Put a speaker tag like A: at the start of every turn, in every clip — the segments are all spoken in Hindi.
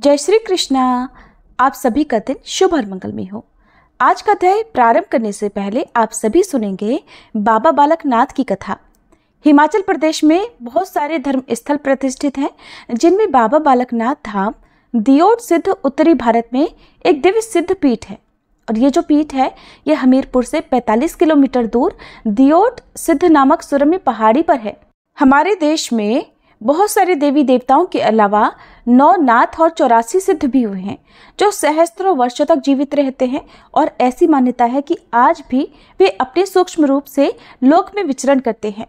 A: जय श्री कृष्णा आप सभी का दिन शुभ और मंगल में हो आज का अध्याय प्रारंभ करने से पहले आप सभी सुनेंगे बाबा बालक नाथ की कथा हिमाचल प्रदेश में बहुत सारे धर्म स्थल प्रतिष्ठित हैं जिनमें बाबा बालक नाथ धाम दियोट सिद्ध उत्तरी भारत में एक दिव्य सिद्ध पीठ है और ये जो पीठ है ये हमीरपुर से 45 किलोमीटर दूर दियोट सिद्ध नामक सुरम्य पहाड़ी पर है हमारे देश में बहुत सारे देवी देवताओं के अलावा नौ नाथ और चौरासी सिद्ध भी हुए हैं जो सहस्त्रों वर्षों तक जीवित रहते हैं और ऐसी मान्यता है कि आज भी वे अपने सूक्ष्म रूप से लोक में विचरण करते हैं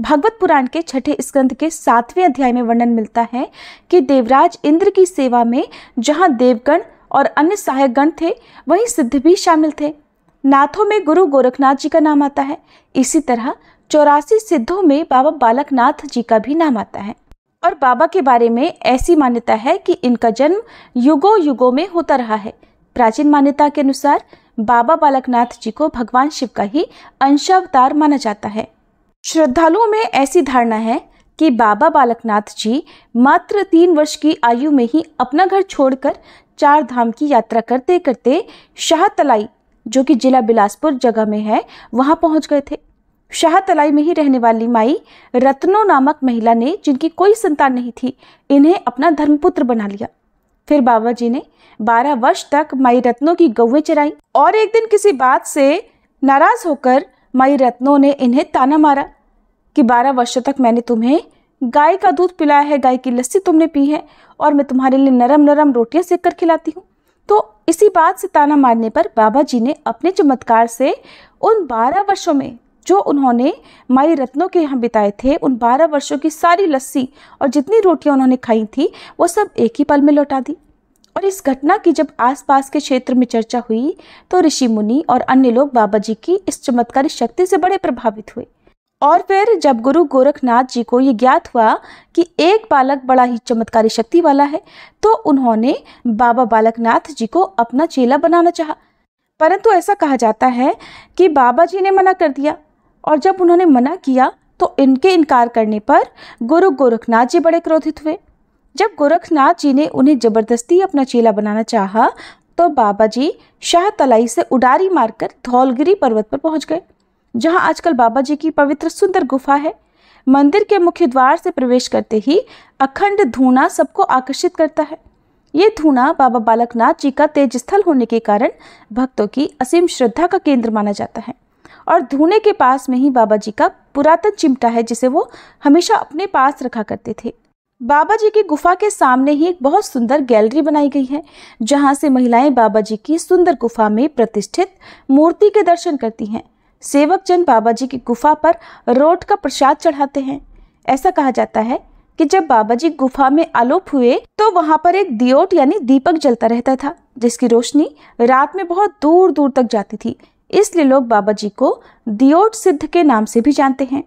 A: भागवत पुराण के छठे स्कंध के सातवें अध्याय में वर्णन मिलता है कि देवराज इंद्र की सेवा में जहाँ देवगण और अन्य सहायक गण थे वहीं सिद्ध भी शामिल थे नाथों में गुरु गोरखनाथ जी का नाम आता है इसी तरह चौरासी सिद्धों में बाबा बालकनाथ जी का भी नाम आता है और बाबा के बारे में ऐसी मान्यता है कि इनका जन्म युगो युगो में होता रहा है प्राचीन मान्यता के अनुसार बाबा बालकनाथ जी को भगवान शिव का ही अंशावतार माना जाता है श्रद्धालुओं में ऐसी धारणा है कि बाबा बालकनाथ जी मात्र तीन वर्ष की आयु में ही अपना घर छोड़कर चार धाम की यात्रा करते करते शाहतलाई जो कि जिला बिलासपुर जगह में है वहाँ पहुँच गए थे शाहतलाई में ही रहने वाली माई रत्नो नामक महिला ने जिनकी कोई संतान नहीं थी इन्हें अपना धर्मपुत्र बना लिया फिर बाबा जी ने बारह वर्ष तक माई रत्नों की गौ चराई और एक दिन किसी बात से नाराज होकर माई रत्नों ने इन्हें ताना मारा कि बारह वर्षों तक मैंने तुम्हें गाय का दूध पिलाया है गाय की लस्सी तुमने पी है और मैं तुम्हारे लिए नरम नरम रोटियां सेक कर खिलाती हूँ तो इसी बात से ताना मारने पर बाबा जी ने अपने चमत्कार से उन बारह वर्षों में जो उन्होंने माई रत्नों के यहाँ बिताए थे उन बारह वर्षों की सारी लस्सी और जितनी रोटियाँ उन्होंने खाई थी वो सब एक ही पल में लौटा दी और इस घटना की जब आसपास के क्षेत्र में चर्चा हुई तो ऋषि मुनि और अन्य लोग बाबा जी की इस चमत्कारी शक्ति से बड़े प्रभावित हुए और फिर जब गुरु गोरखनाथ जी को ये ज्ञात हुआ कि एक बालक बड़ा ही चमत्कारी शक्ति वाला है तो उन्होंने बाबा बालकनाथ जी को अपना चेला बनाना चाहा परंतु ऐसा कहा जाता है कि बाबा जी ने मना कर दिया और जब उन्होंने मना किया तो इनके इनकार करने पर गुरु गोरखनाथ जी बड़े क्रोधित हुए जब गोरखनाथ जी ने उन्हें जबरदस्ती अपना चेला बनाना चाहा तो बाबा जी शाह तलाई से उडारी मारकर धौलगिरी पर्वत पर पहुंच गए जहां आजकल बाबा जी की पवित्र सुंदर गुफा है मंदिर के मुख्य द्वार से प्रवेश करते ही अखंड धूना सबको आकर्षित करता है ये धूना बाबा बालकनाथ जी का तेज स्थल होने के कारण भक्तों की असीम श्रद्धा का केंद्र माना जाता है और धुने के पास में ही बाबा जी का पुरातन चिमटा है जिसे वो हमेशा अपने पास रखा करते थे बाबा जी की गुफा के सामने ही एक बहुत सुंदर गैलरी बनाई गई है जहाँ से महिलाएं बाबा जी की सुंदर गुफा में प्रतिष्ठित मूर्ति के दर्शन करती हैं सेवक जन बाबा जी की गुफा पर रोट का प्रसाद चढ़ाते हैं ऐसा कहा जाता है कि जब बाबा जी गुफा में आलोप हुए तो वहाँ पर एक दियोट यानी दीपक जलता रहता था जिसकी रोशनी रात में बहुत दूर दूर तक जाती थी इसलिए लोग बाबा जी को दियोट सिद्ध के नाम से भी जानते हैं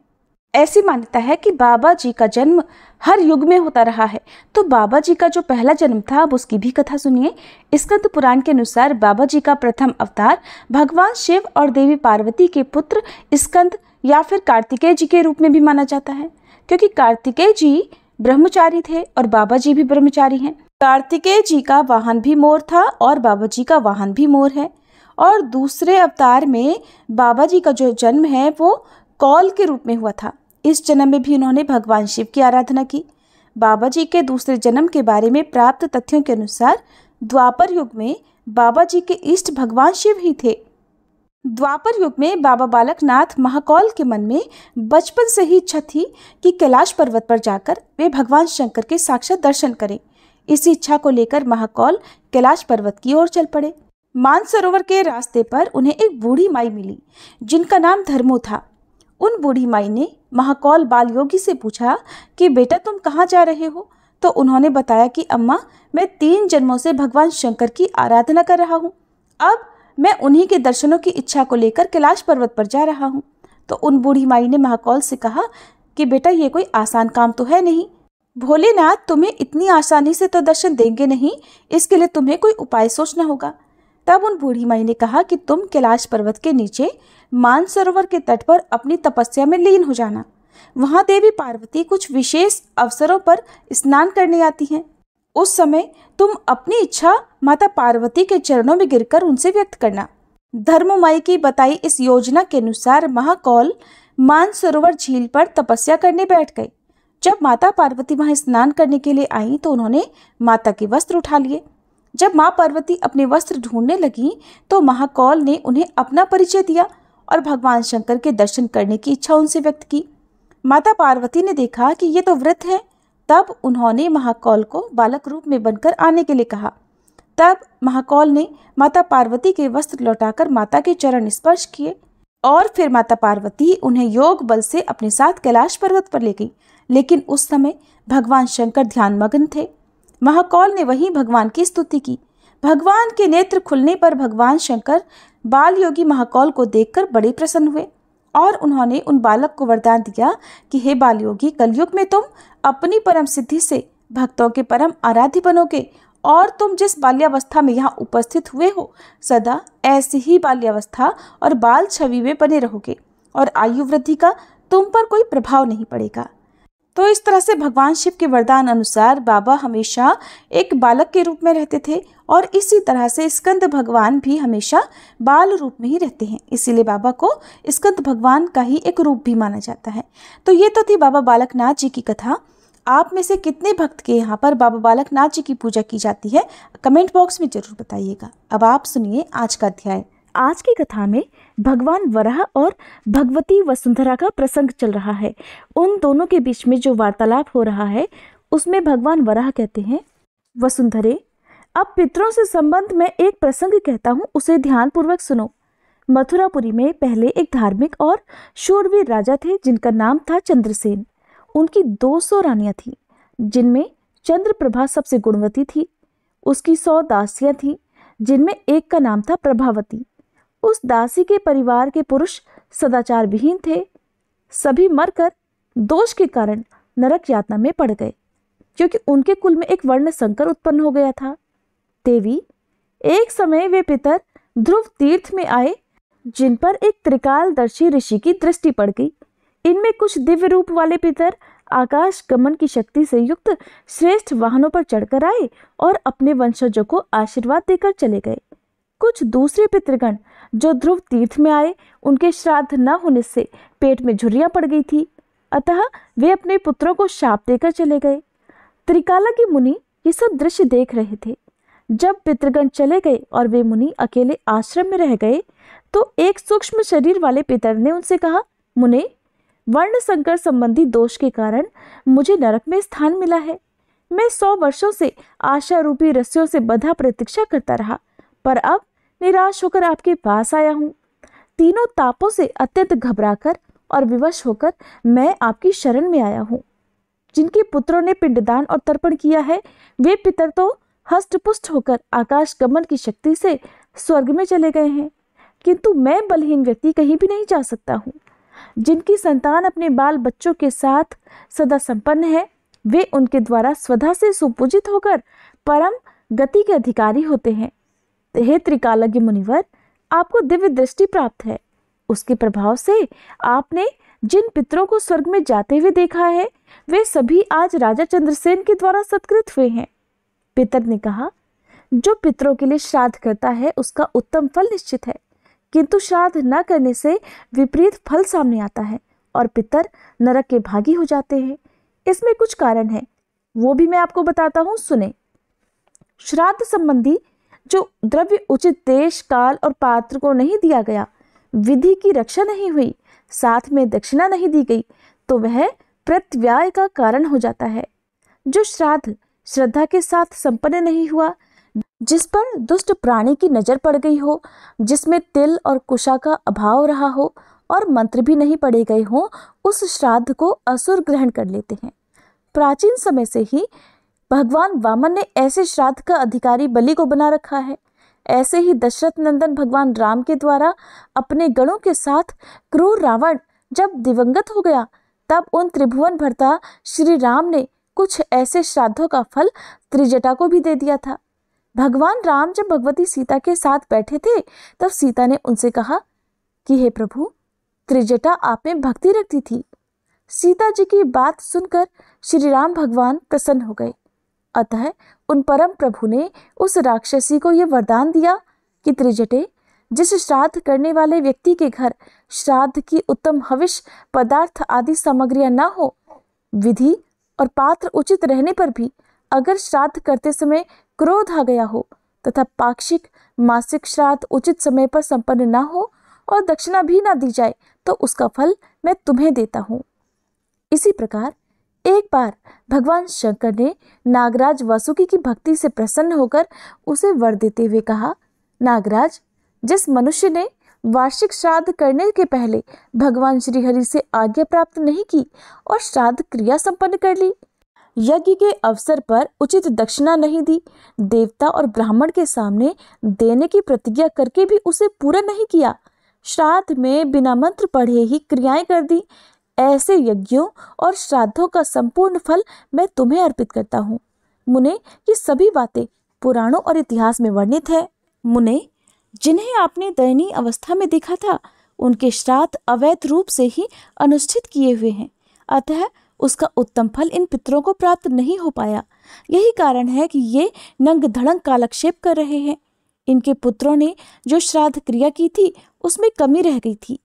A: ऐसी मान्यता है कि बाबा जी का जन्म हर युग में होता रहा है तो बाबा जी का जो पहला जन्म था अब उसकी भी कथा सुनिए स्कंद पुराण के अनुसार बाबा जी का प्रथम अवतार भगवान शिव और देवी पार्वती के पुत्र स्कंद या फिर कार्तिकेय जी के रूप में भी माना जाता है क्योंकि कार्तिकेय जी ब्रह्मचारी थे और बाबा जी भी ब्रह्मचारी हैं कार्तिकेय जी का वाहन भी मोर था और बाबा जी का वाहन भी मोर है और दूसरे अवतार में बाबा जी का जो जन्म है वो कौल के रूप में हुआ था इस जन्म में भी उन्होंने भगवान शिव की आराधना की बाबा जी के दूसरे जन्म के बारे में प्राप्त तथ्यों के अनुसार द्वापर युग में बाबा जी के इष्ट भगवान शिव ही थे द्वापर युग में बाबा बालकनाथ महाकौल के मन में बचपन से ही इच्छा थी कि कैलाश पर्वत पर जाकर वे भगवान शंकर के साक्षात दर्शन करें इसी इच्छा को लेकर महाकौल कैलाश पर्वत की ओर चल पड़े मानसरोवर के रास्ते पर उन्हें एक बूढ़ी माई मिली जिनका नाम धर्मो था उन बूढ़ी माई ने महाकौल बाल योगी से पूछा कि बेटा तुम कहाँ जा रहे हो तो उन्होंने बताया कि अम्मा मैं तीन जन्मों से भगवान शंकर की आराधना कर रहा हूँ अब मैं उन्हीं के दर्शनों की इच्छा को लेकर कैलाश पर्वत पर जा रहा हूँ तो उन बूढ़ी माई ने महाकौल से कहा कि बेटा ये कोई आसान काम तो है नहीं भोलेनाथ तुम्हें इतनी आसानी से तो दर्शन देंगे नहीं इसके लिए तुम्हें कोई उपाय सोचना होगा तब उन बूढ़ी माई ने कहा कि तुम कैलाश पर्वत के नीचे मानसरोवर के तट पर अपनी तपस्या में लीन हो जाना वहाँ देवी पार्वती कुछ विशेष अवसरों पर स्नान करने आती हैं उस समय तुम अपनी इच्छा माता पार्वती के चरणों में गिरकर उनसे व्यक्त करना धर्म माई की बताई इस योजना के अनुसार महाकौल मानसरोवर झील पर तपस्या करने बैठ गए जब माता पार्वती वहां स्नान करने के लिए आई तो उन्होंने माता के वस्त्र उठा लिए जब माँ पार्वती अपने वस्त्र ढूंढने लगी तो महाकौल ने उन्हें अपना परिचय दिया और भगवान शंकर के दर्शन करने की इच्छा उनसे व्यक्त की माता पार्वती ने देखा कि ये तो व्रत है तब उन्होंने महाकौल को बालक रूप में बनकर आने के लिए कहा तब महाकौल ने माता पार्वती के वस्त्र लौटाकर माता के चरण स्पर्श किए और फिर माता पार्वती उन्हें योग बल से अपने साथ कैलाश पर्वत पर ले गई लेकिन उस समय भगवान शंकर ध्यानमग्न थे महाकौल ने वहीं भगवान की स्तुति की भगवान के नेत्र खुलने पर भगवान शंकर बाल योगी महाकौल को देखकर बड़े प्रसन्न हुए और उन्होंने उन बालक को वरदान दिया कि हे बाल योगी कलयुग में तुम अपनी परम सिद्धि से भक्तों के परम आराध्य बनोगे और तुम जिस बाल्यावस्था में यहाँ उपस्थित हुए हो सदा ऐसी ही बाल्यावस्था और बाल छवि में बने रहोगे और आयु वृद्धि का तुम पर कोई प्रभाव नहीं पड़ेगा तो इस तरह से भगवान शिव के वरदान अनुसार बाबा हमेशा एक बालक के रूप में रहते थे और इसी तरह से स्कंद भगवान भी हमेशा बाल रूप में ही रहते हैं इसीलिए बाबा को स्कंद भगवान का ही एक रूप भी माना जाता है तो ये तो थी बाबा बालकनाथ जी की कथा आप में से कितने भक्त के यहाँ पर बाबा बालकनाथ जी की पूजा की जाती है कमेंट बॉक्स में जरूर बताइएगा अब आप सुनिए आज का अध्याय आज की कथा में भगवान वराह और भगवती वसुंधरा का प्रसंग चल रहा है उन दोनों के बीच में जो वार्तालाप हो रहा है उसमें भगवान वराह कहते हैं वसुंधरे अब पितरों से संबंध में एक प्रसंग कहता हूँ उसे ध्यानपूर्वक सुनो मथुरापुरी में पहले एक धार्मिक और शूरवीर राजा थे जिनका नाम था चंद्रसेन उनकी 200 रानियाँ थीं जिनमें चंद्रप्रभा सबसे गुणवती थी उसकी सौ दासियाँ थीं जिनमें एक का नाम था प्रभावती उस दासी के परिवार के पुरुष सदाचार विहीन थे सभी मरकर दोष के कारण नरक यातना में पड़ गए क्योंकि उनके कुल में एक वर्ण संकर उत्पन्न हो गया था देवी एक समय वे पितर ध्रुव तीर्थ में आए जिन पर एक त्रिकालदर्शी ऋषि की दृष्टि पड़ गई इनमें कुछ दिव्य रूप वाले पितर आकाश गमन की शक्ति से युक्त श्रेष्ठ वाहनों पर चढ़कर आए और अपने वंशजों को आशीर्वाद देकर चले गए कुछ दूसरे पितृगण जो ध्रुव तीर्थ में आए उनके श्राद्ध न होने से पेट में झुरियाँ पड़ गई थी अतः वे अपने पुत्रों को शाप देकर चले गए त्रिकाला के मुनि ये सब दृश्य देख रहे थे जब पितृगण चले गए और वे मुनि अकेले आश्रम में रह गए तो एक सूक्ष्म शरीर वाले पितर ने उनसे कहा मुने वर्ण संकर संबंधी दोष के कारण मुझे नरक में स्थान मिला है मैं सौ वर्षों से आशा रूपी रस्सियों से बधा प्रतीक्षा करता रहा पर अब निराश होकर आपके पास आया हूँ तीनों तापों से अत्यंत घबराकर और विवश होकर मैं आपकी शरण में आया हूँ जिनके पुत्रों ने पिंडदान और तर्पण किया है वे पितर तो हस्तपुष्ट होकर आकाश गमन की शक्ति से स्वर्ग में चले गए हैं किंतु मैं बलहीन व्यक्ति कहीं भी नहीं जा सकता हूँ जिनकी संतान अपने बाल बच्चों के साथ सदा संपन्न है वे उनके द्वारा स्वधा से सुपूजित होकर परम गति के अधिकारी होते हैं हे त्रिकालज्ञ मुनिवर आपको दिव्य दृष्टि प्राप्त है उसके प्रभाव से आपने जिन पितरों को स्वर्ग में जाते हुए देखा है वे सभी आज राजा चंद्रसेन के द्वारा सत्कृत हुए हैं पितर ने कहा जो पितरों के लिए श्राद्ध करता है उसका उत्तम फल निश्चित है किंतु श्राद्ध न करने से विपरीत फल सामने आता है और पितर नरक के भागी हो जाते हैं इसमें कुछ कारण है वो भी मैं आपको बताता हूँ सुने श्राद्ध संबंधी जो द्रव्य उचित देश काल और पात्र को नहीं दिया गया विधि की रक्षा नहीं हुई साथ में दक्षिणा नहीं दी गई तो वह प्रत्यय का कारण हो जाता है जो श्राद्ध श्रद्धा के साथ संपन्न नहीं हुआ जिस पर दुष्ट प्राणी की नजर पड़ गई हो जिसमें तिल और कुशा का अभाव रहा हो और मंत्र भी नहीं पड़े गए हो उस श्राद्ध को असुर ग्रहण कर लेते हैं प्राचीन समय से ही भगवान वामन ने ऐसे श्राद्ध का अधिकारी बलि को बना रखा है ऐसे ही दशरथ नंदन भगवान राम के द्वारा अपने गणों के साथ क्रूर रावण जब दिवंगत हो गया तब उन त्रिभुवन भरता श्री राम ने कुछ ऐसे श्राद्धों का फल त्रिजटा को भी दे दिया था भगवान राम जब भगवती सीता के साथ बैठे थे तब सीता ने उनसे कहा कि हे प्रभु त्रिजटा आप में भक्ति रखती थी सीता जी की बात सुनकर श्री राम भगवान प्रसन्न हो गए अतः उन परम प्रभु ने उस राक्षसी को यह वरदान दिया कि त्रिजटे जिस श्राद्ध करने वाले व्यक्ति के घर श्राद्ध की उत्तम हविष पदार्थ आदि सामग्रियां ना हो विधि और पात्र उचित रहने पर भी अगर श्राद्ध करते समय क्रोध आ गया हो तथा पाक्षिक मासिक श्राद्ध उचित समय पर संपन्न ना हो और दक्षिणा भी ना दी जाए तो उसका फल मैं तुम्हें देता हूँ इसी प्रकार एक बार भगवान शंकर ने नागराज वासुकी की भक्ति से प्रसन्न होकर उसे वर देते हुए कहा नागराज जिस मनुष्य ने वार्षिक श्राद्ध करने के पहले भगवान श्रीहरि से आज्ञा प्राप्त नहीं की और श्राद्ध क्रिया संपन्न कर ली यज्ञ के अवसर पर उचित दक्षिणा नहीं दी देवता और ब्राह्मण के सामने देने की प्रतिज्ञा करके भी उसे पूरा नहीं किया श्राद्ध में बिना मंत्र पढ़े ही क्रियाएं कर दी ऐसे यज्ञों और श्राद्धों का संपूर्ण फल मैं तुम्हें अर्पित करता हूँ मुने ये सभी बातें पुराणों और इतिहास में वर्णित है मुने जिन्हें आपने दयनीय अवस्था में देखा था उनके श्राद्ध अवैध रूप से ही अनुष्ठित किए हुए हैं अतः उसका उत्तम फल इन पितरों को प्राप्त नहीं हो पाया यही कारण है कि ये नंग धड़ंग कालक्षेप कर रहे हैं इनके पुत्रों ने जो श्राद्ध क्रिया की थी उसमें कमी रह गई थी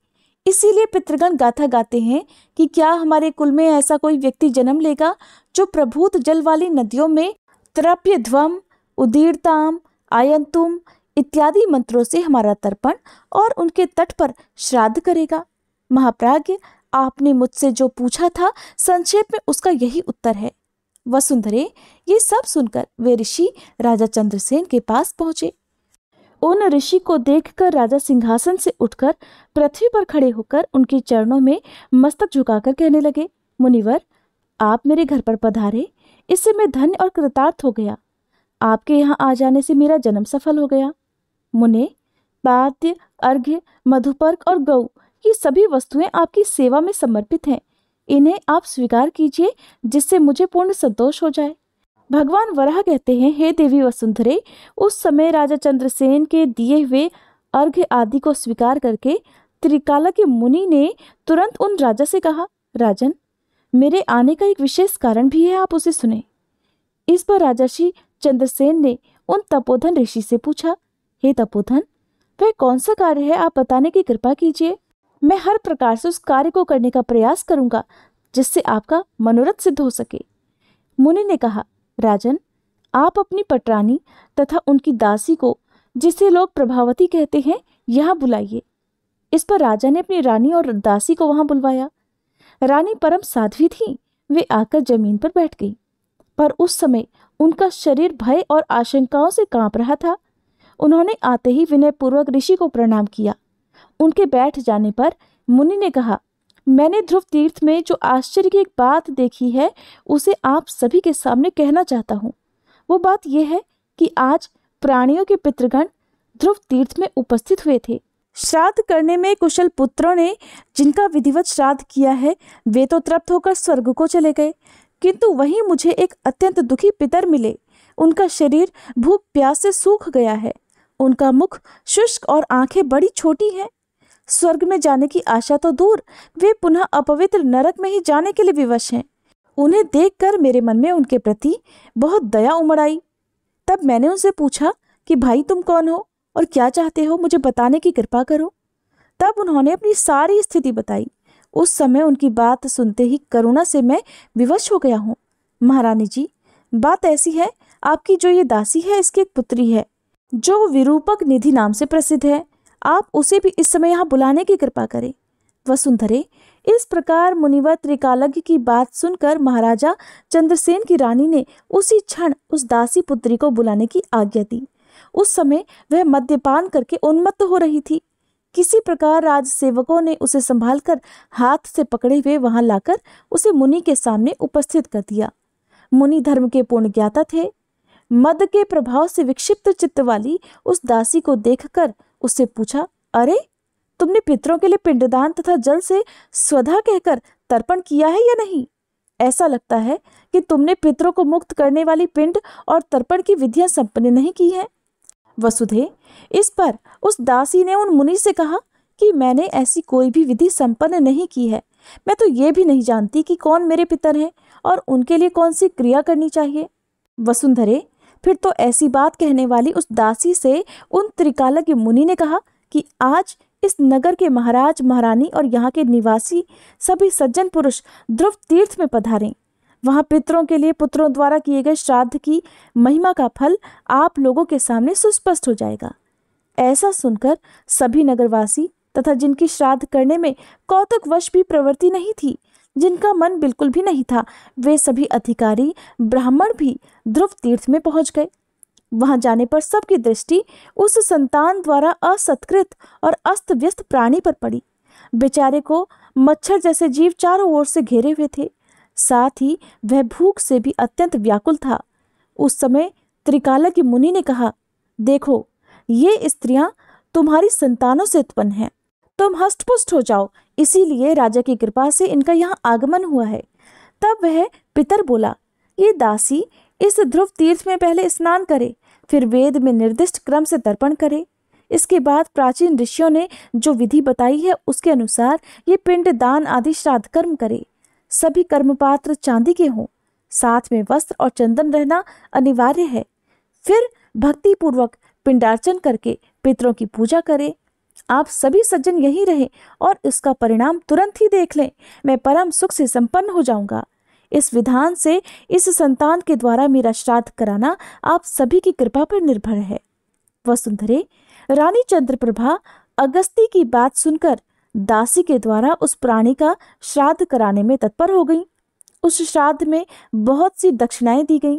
A: इसीलिए पितृगण गाथा गाते हैं कि क्या हमारे कुल में ऐसा कोई व्यक्ति जन्म लेगा जो प्रभूत जल वाली नदियों में त्रप्य ध्वम उदीरताम आयंतुम इत्यादि मंत्रों से हमारा तर्पण और उनके तट पर श्राद्ध करेगा महाप्राज्य आपने मुझसे जो पूछा था संक्षेप में उसका यही उत्तर है वसुंधरे ये सब सुनकर वे ऋषि राजा चंद्रसेन के पास पहुंचे उन ऋषि को देखकर राजा सिंहासन से उठकर पृथ्वी पर खड़े होकर उनके चरणों में मस्तक झुकाकर कहने लगे मुनिवर आप मेरे घर पर पधारे इससे मैं धन्य और कृतार्थ हो गया आपके यहाँ आ जाने से मेरा जन्म सफल हो गया मुने पाद्य अर्घ्य मधुपर्क और गौ ये सभी वस्तुएं आपकी सेवा में समर्पित हैं इन्हें आप स्वीकार कीजिए जिससे मुझे पूर्ण संतोष हो जाए भगवान वराह कहते हैं हे देवी वसुंधरे उस समय राजा चंद्रसेन के दिए हुए अर्घ्य आदि को स्वीकार करके त्रिकाला के मुनि ने तुरंत उन राजा से कहा राजन मेरे आने का एक विशेष कारण भी है आप उसे सुने इस पर राजर्षि चंद्रसेन ने उन तपोधन ऋषि से पूछा हे तपोधन वह कौन सा कार्य है आप बताने की कृपा कीजिए मैं हर प्रकार से उस कार्य को करने का प्रयास करूंगा जिससे आपका मनोरथ सिद्ध हो सके मुनि ने कहा राजन आप अपनी पटरानी तथा उनकी दासी को जिसे लोग प्रभावती कहते हैं यहाँ बुलाइए इस पर राजा ने अपनी रानी और दासी को वहाँ बुलवाया रानी परम साध्वी थी वे आकर जमीन पर बैठ गई पर उस समय उनका शरीर भय और आशंकाओं से कांप रहा था उन्होंने आते ही विनयपूर्वक ऋषि को प्रणाम किया उनके बैठ जाने पर मुनि ने कहा मैंने ध्रुव तीर्थ में जो आश्चर्य की एक बात देखी है उसे आप सभी के सामने कहना चाहता हूँ वो बात यह है कि आज प्राणियों के पितृगण ध्रुव तीर्थ में उपस्थित हुए थे श्राद्ध करने में कुशल पुत्रों ने जिनका विधिवत श्राद्ध किया है वे तो तृप्त होकर स्वर्ग को चले गए किंतु वहीं मुझे एक अत्यंत दुखी पितर मिले उनका शरीर भूख प्यास से सूख गया है उनका मुख शुष्क और आंखें बड़ी छोटी हैं स्वर्ग में जाने की आशा तो दूर वे पुनः अपवित्र नरक में ही जाने के लिए विवश हैं उन्हें देखकर मेरे मन में उनके प्रति बहुत दया उमड़ आई तब मैंने उनसे पूछा कि भाई तुम कौन हो और क्या चाहते हो मुझे बताने की कृपा करो तब उन्होंने अपनी सारी स्थिति बताई उस समय उनकी बात सुनते ही करुणा से मैं विवश हो गया हूँ महारानी जी बात ऐसी है आपकी जो ये दासी है इसकी एक पुत्री है जो विरूपक निधि नाम से प्रसिद्ध है आप उसे भी इस समय यहाँ बुलाने की कृपा करें वसुंधरे इस प्रकार मुनिवर त्रिकालज्ञ की बात सुनकर महाराजा चंद्रसेन की रानी ने उसी क्षण उस दासी पुत्री को बुलाने की आज्ञा दी उस समय वह मद्यपान करके उन्मत्त हो रही थी किसी प्रकार राज सेवकों ने उसे संभालकर हाथ से पकड़े हुए वहां लाकर उसे मुनि के सामने उपस्थित कर दिया मुनि धर्म के पूर्ण ज्ञाता थे मद के प्रभाव से विक्षिप्त चित्त वाली उस दासी को देखकर उससे पूछा अरे तुमने पितरों के लिए पिंडदान तथा जल से स्वधा कहकर तर्पण किया है या नहीं ऐसा लगता है कि तुमने पितरों को मुक्त करने वाली पिंड और तर्पण की विधियां संपन्न नहीं की हैं वसुधे इस पर उस दासी ने उन मुनि से कहा कि मैंने ऐसी कोई भी विधि संपन्न नहीं की है मैं तो ये भी नहीं जानती कि कौन मेरे पितर हैं और उनके लिए कौन सी क्रिया करनी चाहिए वसुंधरे फिर तो ऐसी बात कहने वाली उस दासी से उन त्रिकालज्ञ मुनि ने कहा कि आज इस नगर के महाराज महारानी और यहाँ के निवासी सभी सज्जन पुरुष ध्रुव तीर्थ में पधारें वहाँ पितरों के लिए पुत्रों द्वारा किए गए श्राद्ध की महिमा का फल आप लोगों के सामने सुस्पष्ट हो जाएगा ऐसा सुनकर सभी नगरवासी तथा जिनकी श्राद्ध करने में कौतुकवश भी प्रवृत्ति नहीं थी जिनका मन बिल्कुल भी नहीं था वे सभी अधिकारी ब्राह्मण भी ध्रुव तीर्थ में पहुंच गए वहां जाने पर सबकी दृष्टि उस संतान द्वारा असत्कृत और अस्त व्यस्त प्राणी पर पड़ी बेचारे को मच्छर जैसे जीव चारों ओर से घेरे हुए थे साथ ही वह भूख से भी अत्यंत व्याकुल था उस समय त्रिकाला की मुनि ने कहा देखो ये स्त्रियां तुम्हारी संतानों से उत्पन्न हैं तुम हस्तपुष्ट हो जाओ इसीलिए राजा की कृपा से इनका यहाँ आगमन हुआ है तब वह पितर बोला ये दासी इस ध्रुव तीर्थ में पहले स्नान करे फिर वेद में निर्दिष्ट क्रम से तर्पण करे इसके बाद प्राचीन ऋषियों ने जो विधि बताई है उसके अनुसार ये पिंड दान आदि श्राद्ध कर्म करे सभी कर्मपात्र चांदी के हों साथ में वस्त्र और चंदन रहना अनिवार्य है फिर भक्ति पूर्वक पिंडार्चन करके पितरों की पूजा करें आप सभी सज्जन यहीं रहे और इसका परिणाम तुरंत ही देख लें मैं परम सुख से संपन्न हो जाऊंगा इस विधान से इस संतान के द्वारा मेरा श्राद्ध कराना आप सभी की कृपा पर निर्भर है वसुंधरे रानी चंद्रप्रभा अगस्ती की बात सुनकर दासी के द्वारा उस प्राणी का श्राद्ध कराने में तत्पर हो गई उस श्राद्ध में बहुत सी दक्षिणाएं दी गईं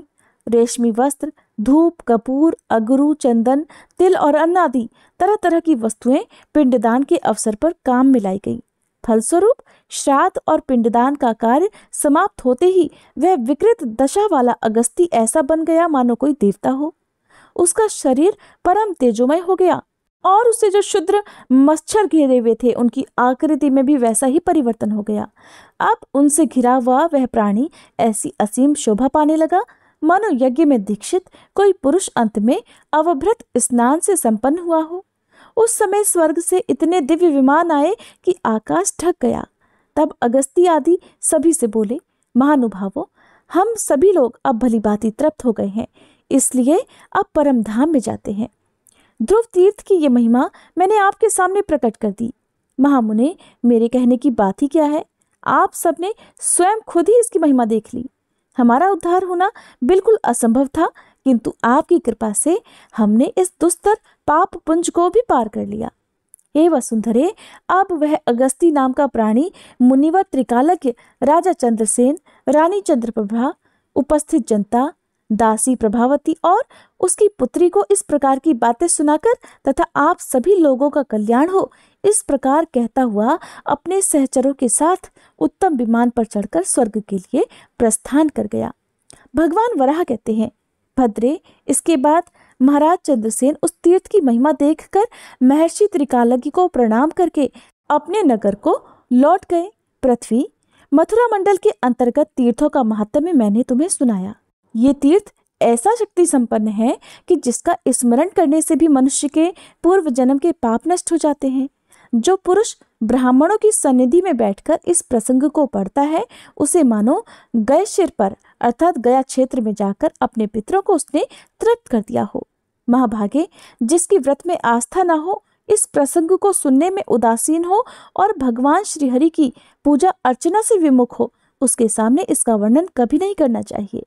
A: रेशमी वस्त्र धूप कपूर अगरू चंदन तिल और अन्न आदि तरह तरह की वस्तुएं पिंडदान के अवसर पर काम में लाई गई फलस्वरूप श्राद्ध और पिंडदान का कार्य समाप्त होते ही वह विकृत दशा वाला अगस्ती ऐसा बन गया मानो कोई देवता हो उसका शरीर परम तेजोमय हो गया और उसे जो शुद्र मच्छर घेरे हुए थे उनकी आकृति में भी वैसा ही परिवर्तन हो गया अब उनसे घिरा हुआ वह प्राणी ऐसी असीम शोभा पाने लगा मानो यज्ञ में दीक्षित कोई पुरुष अंत में अवभृत स्नान से संपन्न हुआ हो उस समय स्वर्ग से इतने दिव्य विमान आए कि आकाश ढक गया तब अगस्ती आदि सभी से बोले महानुभावों हम सभी लोग अब भली भांति तृप्त हो गए हैं इसलिए अब परम धाम में जाते हैं ध्रुव तीर्थ की ये महिमा मैंने आपके सामने प्रकट कर दी महामुने मेरे कहने की बात ही क्या है आप सबने स्वयं खुद ही इसकी महिमा देख ली हमारा उद्धार होना बिल्कुल असंभव था किंतु आपकी कृपा से हमने इस दुस्तर पाप पुंज को भी पार कर लिया हे वसुंधरे अब वह अगस्ती नाम का प्राणी मुनिवर त्रिकालज्ञ राजा चंद्रसेन रानी चंद्रप्रभा उपस्थित जनता दासी प्रभावती और उसकी पुत्री को इस प्रकार की बातें सुनाकर तथा आप सभी लोगों का कल्याण हो इस प्रकार कहता हुआ अपने सहचरों के साथ उत्तम विमान पर चढ़कर स्वर्ग के लिए प्रस्थान कर गया भगवान वराह कहते हैं भद्रे इसके बाद महाराज चंद्रसेन उस तीर्थ की महिमा देखकर महर्षि त्रिकालज्ञ को प्रणाम करके अपने नगर को लौट गए पृथ्वी मथुरा मंडल के अंतर्गत तीर्थों का महत्व मैंने तुम्हें सुनाया ये तीर्थ ऐसा शक्ति संपन्न है कि जिसका स्मरण करने से भी मनुष्य के पूर्व जन्म के पाप नष्ट हो जाते हैं जो पुरुष ब्राह्मणों की सन्निधि में बैठकर इस प्रसंग को पढ़ता है उसे मानो गए सिर पर अर्थात गया क्षेत्र में जाकर अपने पितरों को उसने तृप्त कर दिया हो महाभागे जिसकी व्रत में आस्था ना हो इस प्रसंग को सुनने में उदासीन हो और भगवान श्रीहरि की पूजा अर्चना से विमुख हो उसके सामने इसका वर्णन कभी नहीं करना चाहिए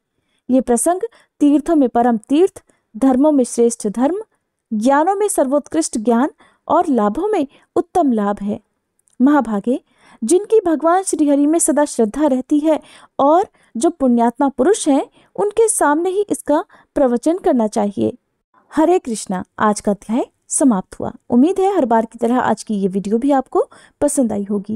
A: ये प्रसंग तीर्थों में परम तीर्थ धर्मों में श्रेष्ठ धर्म ज्ञानों में सर्वोत्कृष्ट ज्ञान और लाभों में उत्तम लाभ है महाभागे जिनकी भगवान श्रीहरि में सदा श्रद्धा रहती है और जो पुण्यात्मा पुरुष हैं उनके सामने ही इसका प्रवचन करना चाहिए हरे कृष्णा आज का अध्याय समाप्त हुआ उम्मीद है हर बार की तरह आज की ये वीडियो भी आपको पसंद आई होगी